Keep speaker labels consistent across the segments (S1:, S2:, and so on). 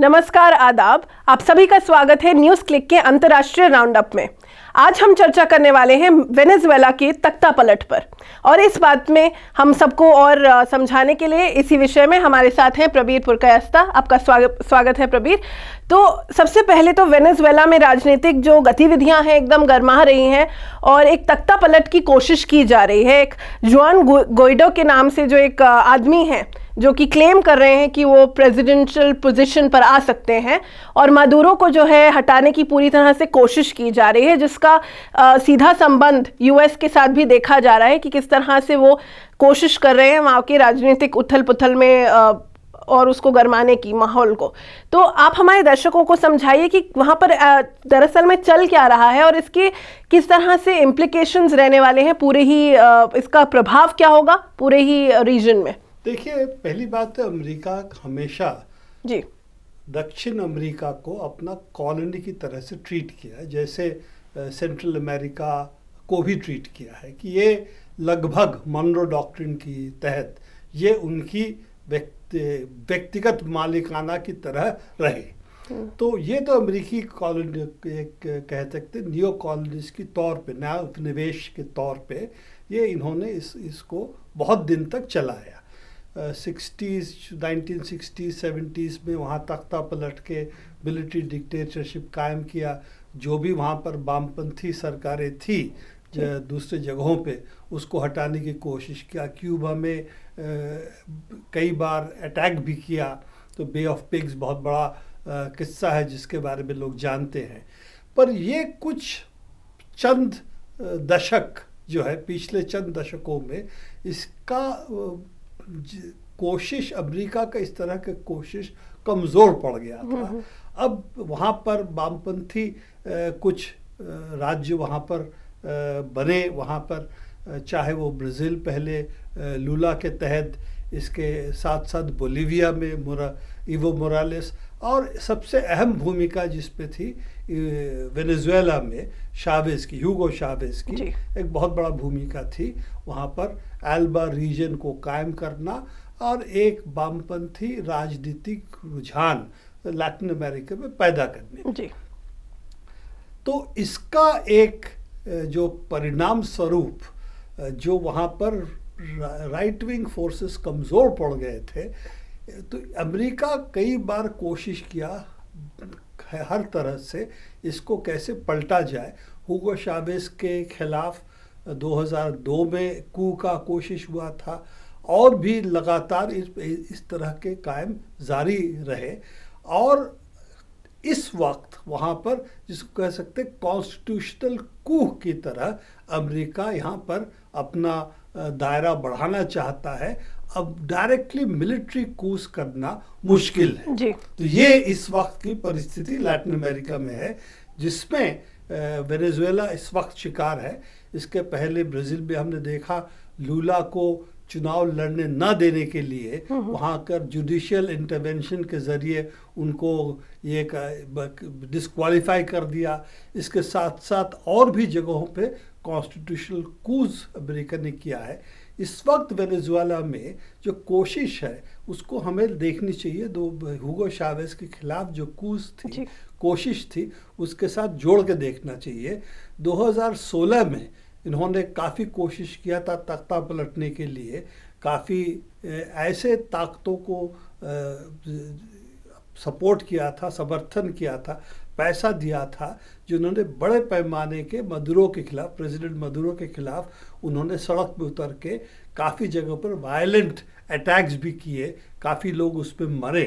S1: नमस्कार आदाब आप सभी का स्वागत है न्यूज क्लिक के अंतर्राष्ट्रीय राउंडअप में आज हम चर्चा करने वाले हैं वेनेजुएला के तख्ता पलट पर और इस बात में हम सबको और समझाने के लिए इसी विषय में हमारे साथ हैं प्रबीर पुरकायस्ता आपका स्वागत स्वागत है प्रबीर तो सबसे पहले तो वेनेजुएला में राजनीतिक जो गतिविधियां हैं एकदम गर्मा रही हैं और एक तख्ता पलट की कोशिश की जा रही है एक जुआन गोइडो के नाम से जो एक आदमी है जो कि क्लेम कर रहे हैं कि वो प्रेसिडेंशियल पोजीशन पर आ सकते हैं और मादुरो को जो है हटाने की पूरी तरह से कोशिश की जा रही है जिसका आ, सीधा संबंध यूएस के साथ भी देखा जा रहा है कि किस तरह से वो कोशिश कर रहे हैं वहाँ के राजनीतिक उथल पुथल में आ, और उसको गरमाने की माहौल को तो आप हमारे दर्शकों को समझाइए कि वहाँ पर दरअसल में चल क्या रहा है और इसके किस तरह से इम्प्लीकेशन रहने वाले हैं पूरे ही इसका प्रभाव क्या होगा पूरे ही रीजन में
S2: देखिए पहली बात तो अमेरिका हमेशा जी दक्षिण अमेरिका को अपना कॉलोनी की तरह से ट्रीट किया है जैसे सेंट्रल अमेरिका को भी ट्रीट किया है कि ये लगभग मनरो डॉक्ट्रिन की तहत ये उनकी व्यक्ति व्यक्तिगत मालिकाना की तरह रहे हम्म। तो ये तो अमेरिकी कॉलोनी एक कह सकते न्यू कॉलोनीज की तौर पे नया उपनिवेश के तौर पे ये इन्होंने इस इसको बहुत दिन तक चलाया सिक्सटीज़ नाइनटीन सिक्सटीज़ सेवेंटीज़ में वहाँ तख्ता पलट के मिलिट्री डिक्टेटरशिप कायम किया जो भी वहाँ पर वामपंथी सरकारें थी दूसरे जगहों पे उसको हटाने की कोशिश किया क्यूबा में कई बार अटैक भी किया तो बे ऑफ पिग्स बहुत बड़ा किस्सा है जिसके बारे में लोग जानते हैं पर ये कुछ चंद दशक जो है पिछले चंद दशकों में इसका कोशिश अमेरिका का इस तरह के कोशिश कमज़ोर पड़ गया था हम्म, हम्म। अब वहाँ पर वामपंथी कुछ राज्य वहाँ पर बने वहाँ पर चाहे वो ब्राज़ील पहले लूला के तहत इसके साथ साथ बोलीविया में मुरा इवो मोरालेस और सबसे अहम भूमिका जिस पे थी वेनेजुएला में शावेज की ह्यूगो शावेज की एक बहुत बड़ा भूमिका थी वहाँ पर एल्बा रीजन को कायम करना और एक वामपंथी राजनीतिक रुझान लैटिन अमेरिका में पैदा करने जी। तो इसका एक जो परिणाम स्वरूप जो वहाँ पर राइट विंग फोर्सेस कमज़ोर पड़ गए थे तो अमेरिका कई बार कोशिश किया हर तरह से इसको कैसे पलटा जाए हुगो शाबेस के खिलाफ 2002 में कू का कोशिश हुआ था और भी लगातार इस इस तरह के कायम जारी रहे और इस वक्त वहाँ पर जिसको कह सकते कॉन्स्टिट्यूशनल कूह की तरह अमेरिका यहाँ पर अपना दायरा बढ़ाना चाहता है अब डायरेक्टली मिलिट्री कूस करना मुश्किल है जी। तो ये इस वक्त की परिस्थिति लैटिन अमेरिका में है जिसमें वेनेजुएला इस वक्त शिकार है इसके पहले ब्राज़ील में हमने देखा लूला को चुनाव लड़ने न देने के लिए हम्म, हम्म। वहाँ कर जुडिशियल इंटरवेंशन के ज़रिए उनको ये डिसक्वालीफाई कर दिया इसके साथ साथ और भी जगहों पे कॉन्स्टिट्यूशनल कूज अमेरिका ने किया है इस वक्त वेनेजुएला में जो कोशिश है उसको हमें देखनी चाहिए दो हुगो शावेज के खिलाफ जो कूस थी कोशिश थी उसके साथ जोड़ के देखना चाहिए 2016 में इन्होंने काफ़ी कोशिश किया था तख्ता पलटने के लिए काफ़ी ऐसे ताकतों को सपोर्ट किया था समर्थन किया था पैसा दिया था जिन्होंने बड़े पैमाने के मदुरों के खिलाफ प्रेसिडेंट मदुरो के खिलाफ उन्होंने सड़क पर उतर के काफ़ी जगह पर वायलेंट अटैक्स भी किए काफ़ी लोग उस पर मरे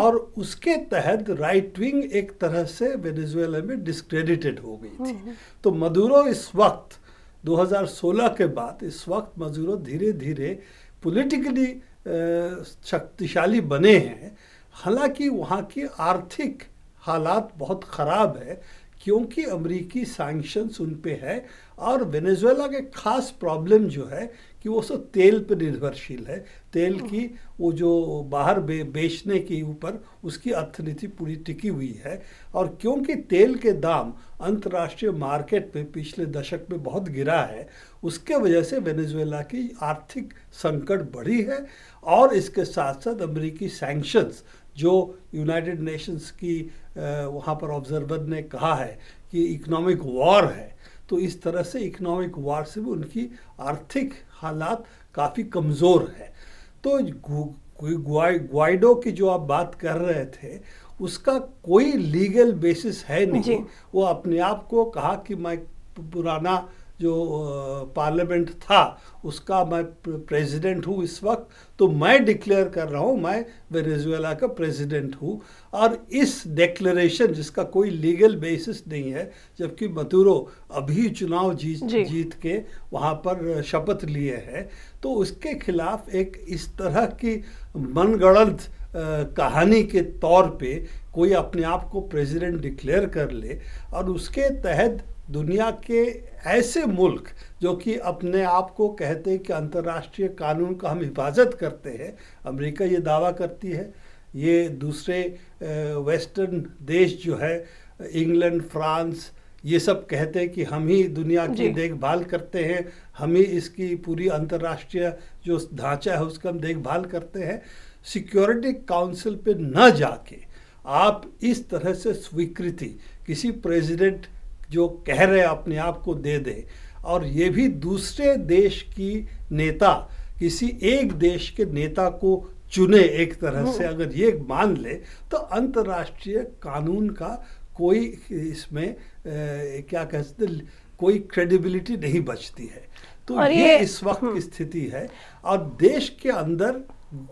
S2: और उसके तहत राइट विंग एक तरह से वेनेजुएला में डिस्क्रेडिटेड हो गई थी हम्म। तो मदुरो इस वक्त 2016 के बाद इस वक्त मदुरो धीरे धीरे पॉलिटिकली शक्तिशाली बने हैं हालांकि वहाँ की आर्थिक हालात बहुत ख़राब है क्योंकि अमेरिकी सैंक्शंस उन पे है और वेनेजुएला के खास प्रॉब्लम जो है कि वो सब तेल पर निर्भरशील है तेल हाँ। की वो जो बाहर बे, बेचने के ऊपर उसकी अर्थनीति पूरी टिकी हुई है और क्योंकि तेल के दाम अंतर्राष्ट्रीय मार्केट में पिछले दशक में बहुत गिरा है उसके वजह से वेनेजुएला की आर्थिक संकट बढ़ी है और इसके साथ साथ अमरीकी सैंक्शंस जो यूनाइटेड नेशंस की वहाँ पर ऑब्जर्वर ने कहा है कि इकोनॉमिक वॉर है तो इस तरह से इकोनॉमिक वॉर से भी उनकी आर्थिक हालात काफ़ी कमज़ोर है तो ग्वाइडो की जो आप बात कर रहे थे उसका कोई लीगल बेसिस है नहीं वो अपने आप को कहा कि मैं पुराना जो पार्लियामेंट था उसका मैं प्रेसिडेंट हूँ इस वक्त तो मैं डिक्लेयर कर रहा हूँ मैं वेनेजुएला का प्रेसिडेंट हूँ और इस डिक्लेरेशन जिसका कोई लीगल बेसिस नहीं है जबकि मदुरो अभी चुनाव जीत जी। जीत के वहाँ पर शपथ लिए हैं तो उसके खिलाफ एक इस तरह की मनगढ़ंत कहानी के तौर पे कोई अपने आप को प्रेसिडेंट डिक्लेयर कर ले और उसके तहत दुनिया के ऐसे मुल्क जो कि अपने आप को कहते हैं कि अंतर्राष्ट्रीय कानून का हम हिफाजत करते हैं अमेरिका ये दावा करती है ये दूसरे वेस्टर्न देश जो है इंग्लैंड फ्रांस ये सब कहते हैं कि हम ही दुनिया की देखभाल करते हैं हम ही इसकी पूरी अंतर्राष्ट्रीय जो ढांचा है उसका हम देखभाल करते हैं सिक्योरिटी काउंसिल पे न जाके आप इस तरह से स्वीकृति किसी प्रेसिडेंट जो कह रहे अपने आप को दे दे और ये भी दूसरे देश की नेता किसी एक देश के नेता को चुने एक तरह से हम्म। अगर ये मान ले तो अंतर्राष्ट्रीय कानून का कोई इसमें ए, क्या कह सकते कोई क्रेडिबिलिटी नहीं बचती है तो ये, ये इस वक्त हम्म। की स्थिति है और देश के अंदर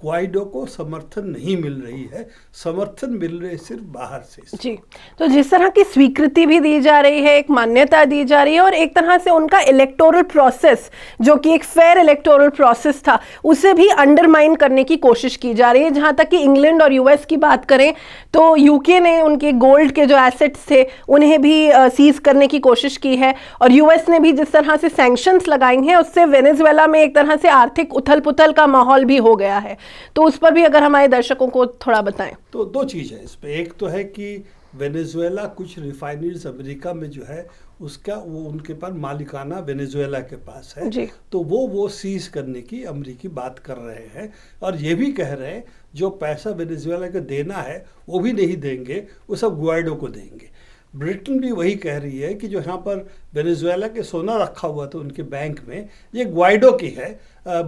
S2: ग्वाइडो को समर्थन नहीं मिल रही है समर्थन
S1: मिल रहे सिर्फ बाहर से जी तो जिस तरह की स्वीकृति भी दी जा रही है एक मान्यता दी जा रही है और एक तरह से उनका इलेक्टोरल प्रोसेस जो कि एक फेयर इलेक्टोरल प्रोसेस था उसे भी अंडरमाइन करने की कोशिश की जा रही है जहां तक कि इंग्लैंड और यूएस की बात करें तो यूके ने उनके गोल्ड के जो एसेट्स थे उन्हें भी सीज करने की कोशिश की है और यूएस ने भी जिस तरह से सैंक्शंस लगाई हैं उससे वेनेजुएला में एक तरह से आर्थिक उथल पुथल का माहौल भी हो गया है है तो उस पर भी अगर हमारे दर्शकों को थोड़ा बताएं तो दो
S2: चीज़ है इस पर एक तो है कि वेनेजुएला कुछ रिफाइनरीज अमेरिका में जो है उसका वो उनके पास मालिकाना वेनेजुएला के पास है जी। तो वो वो सीज करने की अमरीकी बात कर रहे हैं और ये भी कह रहे हैं जो पैसा वेनेजुएला को देना है वो भी नहीं देंगे वो सब गुआडो को देंगे ब्रिटेन भी वही कह रही है कि जो यहाँ पर वेनेजुएला के सोना रखा हुआ था उनके बैंक में ये ग्वाइडो की है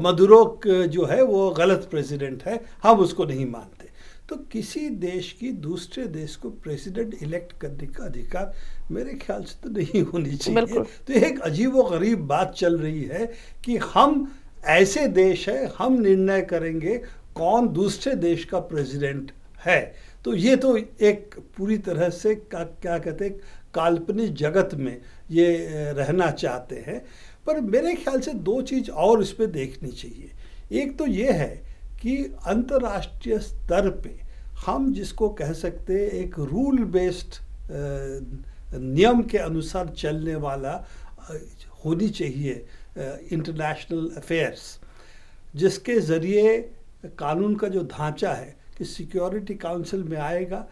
S2: मदुरो जो है वो गलत प्रेसिडेंट है हम उसको नहीं मानते तो किसी देश की दूसरे देश को प्रेसिडेंट इलेक्ट करने का अधिकार मेरे ख्याल से तो नहीं होनी चाहिए तो एक अजीब व गरीब बात चल रही है कि हम ऐसे देश है हम निर्णय करेंगे कौन दूसरे देश का प्रेसिडेंट है तो ये तो एक पूरी तरह से का, क्या कहते हैं काल्पनिक जगत में ये रहना चाहते हैं पर मेरे ख्याल से दो चीज़ और इस पर देखनी चाहिए एक तो ये है कि अंतर्राष्ट्रीय स्तर पे हम जिसको कह सकते हैं एक रूल बेस्ड नियम के अनुसार चलने वाला होनी चाहिए इंटरनेशनल अफेयर्स जिसके ज़रिए कानून का जो ढांचा है कि सिक्योरिटी काउंसिल में आएगा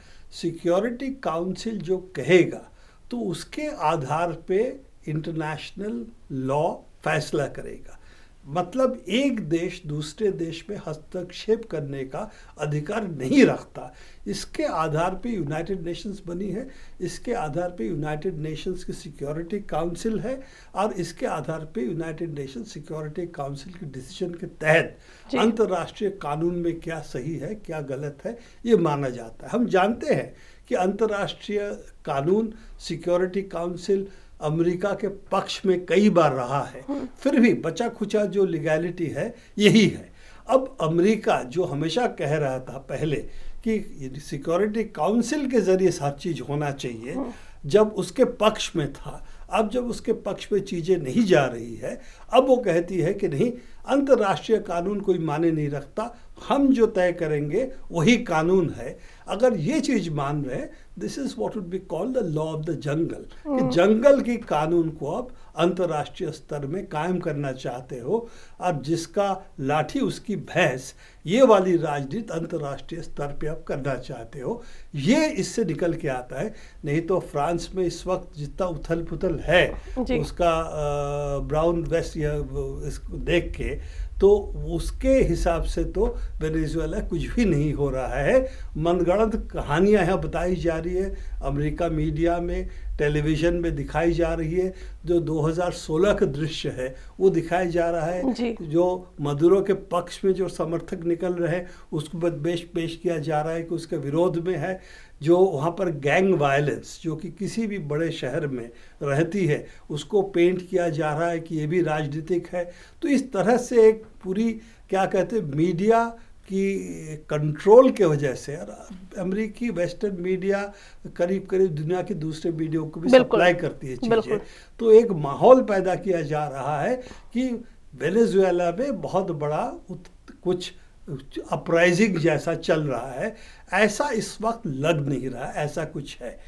S2: सिक्योरिटी काउंसिल जो कहेगा तो उसके आधार पे इंटरनेशनल लॉ फैसला करेगा मतलब एक देश दूसरे देश में हस्तक्षेप करने का अधिकार नहीं रखता इसके आधार पे यूनाइटेड नेशंस बनी है इसके आधार पे यूनाइटेड नेशंस की सिक्योरिटी काउंसिल है और इसके आधार पे यूनाइटेड नेशंस सिक्योरिटी काउंसिल के डिसीजन के तहत अंतर्राष्ट्रीय कानून में क्या सही है क्या गलत है ये माना जाता है हम जानते हैं कि अंतर्राष्ट्रीय कानून सिक्योरिटी काउंसिल अमेरिका के पक्ष में कई बार रहा है हाँ। फिर भी बचा खुचा जो लीगैलिटी है यही है अब अमेरिका जो हमेशा कह रहा था पहले कि सिक्योरिटी काउंसिल के ज़रिए सब चीज़ होना चाहिए हाँ। जब उसके पक्ष में था अब जब उसके पक्ष में चीज़ें नहीं जा रही है अब वो कहती है कि नहीं अंतर्राष्ट्रीय कानून कोई माने नहीं रखता हम जो तय करेंगे वही कानून है अगर ये चीज मान रहे this is what would be called the law of the jungle कि hmm. जंगल की कानून को आप अंतर्राष्ट्रीय स्तर में कायम करना चाहते हो अब जिसका लाठी उसकी भैंस ये वाली राजनीति अंतर्राष्ट्रीय स्तर पे आप करना चाहते हो ये इससे निकल के आता है नहीं तो फ्रांस में इस वक्त जितना उथल पुथल है उसका ब्राउन वेस्ट देख के तो उसके हिसाब से तो वेनेजुएला कुछ भी नहीं हो रहा है मनगढ़ंत कहानियां यहाँ बताई जा रही है अमेरिका मीडिया में टेलीविज़न में दिखाई जा रही है जो 2016 का दृश्य है वो दिखाया जा रहा है जो मदुरो के पक्ष में जो समर्थक निकल रहे हैं उसको पेश पेश किया जा रहा है कि उसके विरोध में है जो वहाँ पर गैंग वायलेंस जो कि किसी भी बड़े शहर में रहती है उसको पेंट किया जा रहा है कि ये भी राजनीतिक है तो इस तरह से एक पूरी क्या कहते हैं मीडिया की कंट्रोल के वजह से और अमेरिकी वेस्टर्न मीडिया करीब करीब दुनिया की दूसरे मीडिया को भी सप्लाई करती है चीज़ें तो एक माहौल पैदा किया जा रहा है कि वेनेजुएला में बहुत बड़ा कुछ अपराइजिंग जैसा चल रहा है ऐसा इस वक्त लग नहीं रहा ऐसा कुछ है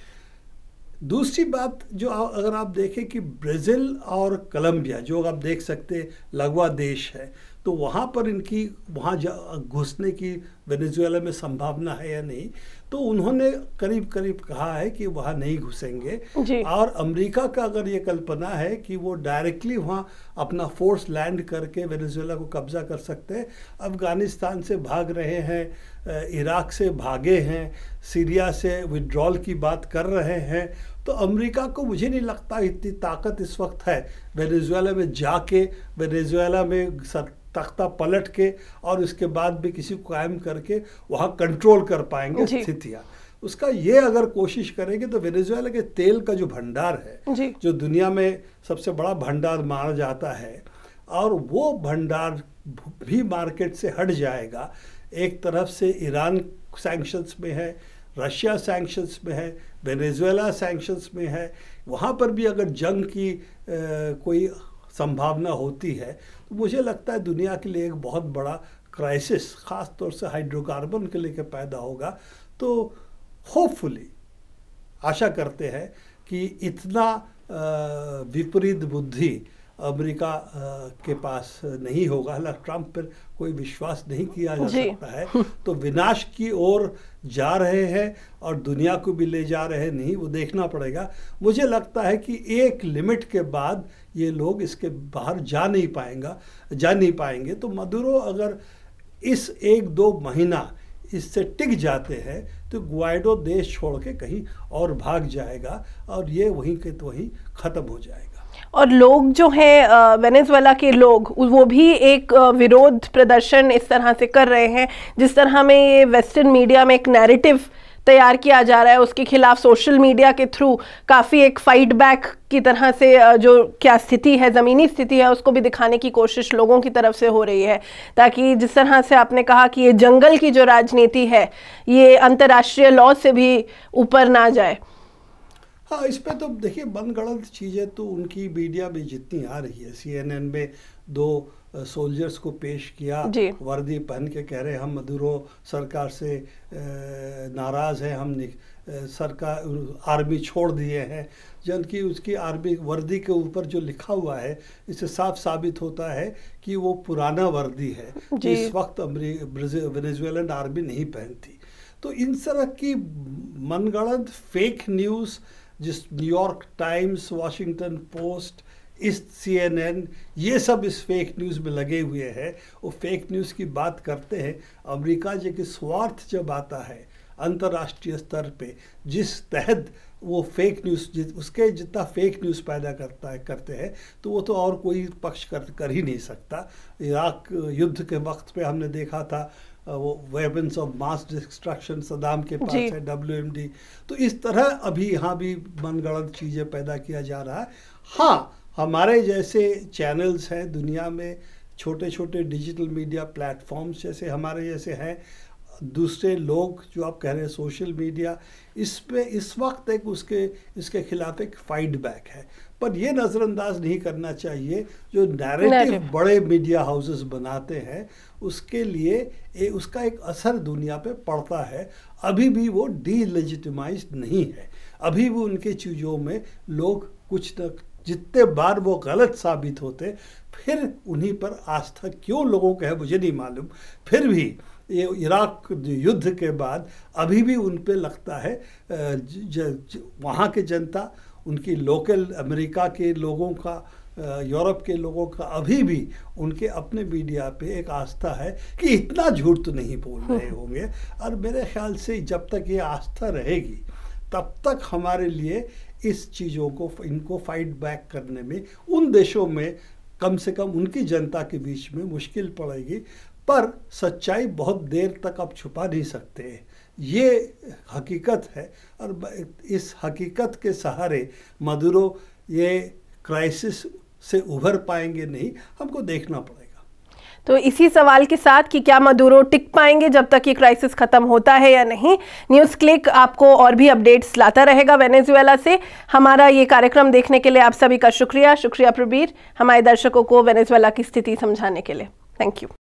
S2: दूसरी बात जो अगर आप देखें कि ब्राज़ील और कोलंबिया जो आप देख सकते लगवा देश है तो वहाँ पर इनकी वहाँ घुसने की वेनेजुएला में संभावना है या नहीं तो उन्होंने करीब करीब कहा है कि वहाँ नहीं घुसेंगे और अमेरिका का अगर ये कल्पना है कि वो डायरेक्टली वहाँ अपना फोर्स लैंड करके वेनेजुएला को कब्जा कर सकते हैं अफगानिस्तान से भाग रहे हैं इराक से भागे हैं सीरिया से विड्रॉल की बात कर रहे हैं तो अमेरिका को मुझे नहीं लगता इतनी ताकत इस वक्त है वेनेजुएला में जाके वेनेजुएला में सर तख्ता पलट के और उसके बाद भी किसी को कायम करके वहाँ कंट्रोल कर पाएंगे स्थितियाँ उसका ये अगर कोशिश करेंगे तो वेनेजुएला के तेल का जो भंडार है जो दुनिया में सबसे बड़ा भंडार माना जाता है और वो भंडार भी मार्केट से हट जाएगा एक तरफ से ईरान सैंक्शंस में है रशिया सैंक्शंस में है वेनेजुएला सैंक्शंस में है वहाँ पर भी अगर जंग की आ, कोई संभावना होती है तो मुझे लगता है दुनिया के लिए एक बहुत बड़ा क्राइसिस ख़ास तौर से हाइड्रोकार्बन के लेके पैदा होगा तो होपफुली आशा करते हैं कि इतना विपरीत बुद्धि अमेरिका के पास नहीं होगा हालांकि ट्रंप पर कोई विश्वास नहीं किया जा सकता है तो विनाश की ओर जा रहे हैं और दुनिया को भी ले जा रहे हैं नहीं वो देखना पड़ेगा मुझे लगता है कि एक लिमिट के बाद ये लोग इसके बाहर जा नहीं पाएंगा जा नहीं पाएंगे तो मदुरो अगर इस एक दो महीना इससे टिक जाते हैं तो ग्वाइडो देश छोड़ के कहीं और भाग जाएगा और ये वहीं के तो वहीं ख़त्म हो जाएगा
S1: और लोग जो हैं वेनेजुएला के लोग वो भी एक विरोध प्रदर्शन इस तरह से कर रहे हैं जिस तरह में ये वेस्टर्न मीडिया में एक नैरेटिव तैयार किया जा रहा है उसके खिलाफ सोशल मीडिया के थ्रू काफ़ी एक फाइट बैक की तरह से जो क्या स्थिति है ज़मीनी स्थिति है उसको भी दिखाने की कोशिश लोगों की तरफ से हो रही है ताकि जिस तरह से आपने कहा कि ये जंगल की जो राजनीति है ये अंतर्राष्ट्रीय लॉ से भी ऊपर ना जाए
S2: हाँ इस पर तो देखिए बनगढ़ंत चीज़ें तो उनकी मीडिया में जितनी आ रही है सी एन में दो सोल्जर्स को पेश किया वर्दी पहन के कह रहे हम मधुरो सरकार से नाराज़ हैं हम सरकार आर्मी छोड़ दिए हैं जबकि उसकी आर्मी वर्दी के ऊपर जो लिखा हुआ है इससे साफ साबित होता है कि वो पुराना वर्दी है इस वक्त वेनेजुएलन आर्मी नहीं पहनती तो इन तरह की मनगढ़ंत फेक न्यूज़ जिस न्यूयॉर्क टाइम्स वाशिंगटन पोस्ट इस सी एन एन ये सब इस फेक न्यूज़ में लगे हुए हैं वो फेक न्यूज़ की बात करते हैं अमेरिका जो कि स्वार्थ जब आता है अंतर्राष्ट्रीय स्तर पे जिस तहत वो फेक न्यूज़ जित उसके जितना फेक न्यूज़ पैदा करता है करते हैं तो वो तो और कोई पक्ष कर कर ही नहीं सकता इराक युद्ध के वक्त पे हमने देखा था वो weapons of mass destruction Saddam के पास है डब्ल्यू तो इस तरह अभी यहाँ भी मनगढ़ंत चीज़ें पैदा किया जा रहा है हाँ हमारे जैसे चैनल्स हैं दुनिया में छोटे छोटे डिजिटल मीडिया प्लेटफॉर्म्स जैसे हमारे जैसे हैं दूसरे लोग जो आप कह रहे हैं सोशल मीडिया इस पे इस वक्त एक उसके इसके खिलाफ एक फाइट बैक है पर यह नज़रअंदाज नहीं करना चाहिए जो नैरेटिव बड़े मीडिया हाउसेस बनाते हैं उसके लिए ए, उसका एक असर दुनिया पे पड़ता है अभी भी वो डीलिजिटमाइज नहीं है अभी भी उनके चीज़ों में लोग कुछ न जितने बार वो गलत साबित होते फिर उन्हीं पर आस्था क्यों लोगों का है मुझे नहीं मालूम फिर भी ये इराक युद्ध के बाद अभी भी उन पर लगता है वहाँ के जनता उनकी लोकल अमेरिका के लोगों का यूरोप के लोगों का अभी भी उनके अपने मीडिया पे एक आस्था है कि इतना झूठ तो नहीं बोल हाँ। रहे होंगे और मेरे ख्याल से जब तक ये आस्था रहेगी तब तक हमारे लिए इस चीज़ों को इनको फाइट बैक करने में उन देशों में कम से कम उनकी जनता के बीच में मुश्किल पड़ेगी पर सच्चाई बहुत देर तक आप छुपा नहीं सकते ये हकीकत है और इस हकीकत के सहारे मदुरो ये क्राइसिस से उभर पाएंगे नहीं हमको देखना पड़ेगा
S1: तो इसी सवाल के साथ कि क्या मदुरो टिक पाएंगे जब तक ये क्राइसिस ख़त्म होता है या नहीं न्यूज़ क्लिक आपको और भी अपडेट्स लाता रहेगा वेनेजुएला से हमारा ये कार्यक्रम देखने के लिए आप सभी का शुक्रिया शुक्रिया प्रबीर हमारे दर्शकों को वेनेजुएला की स्थिति समझाने के लिए थैंक यू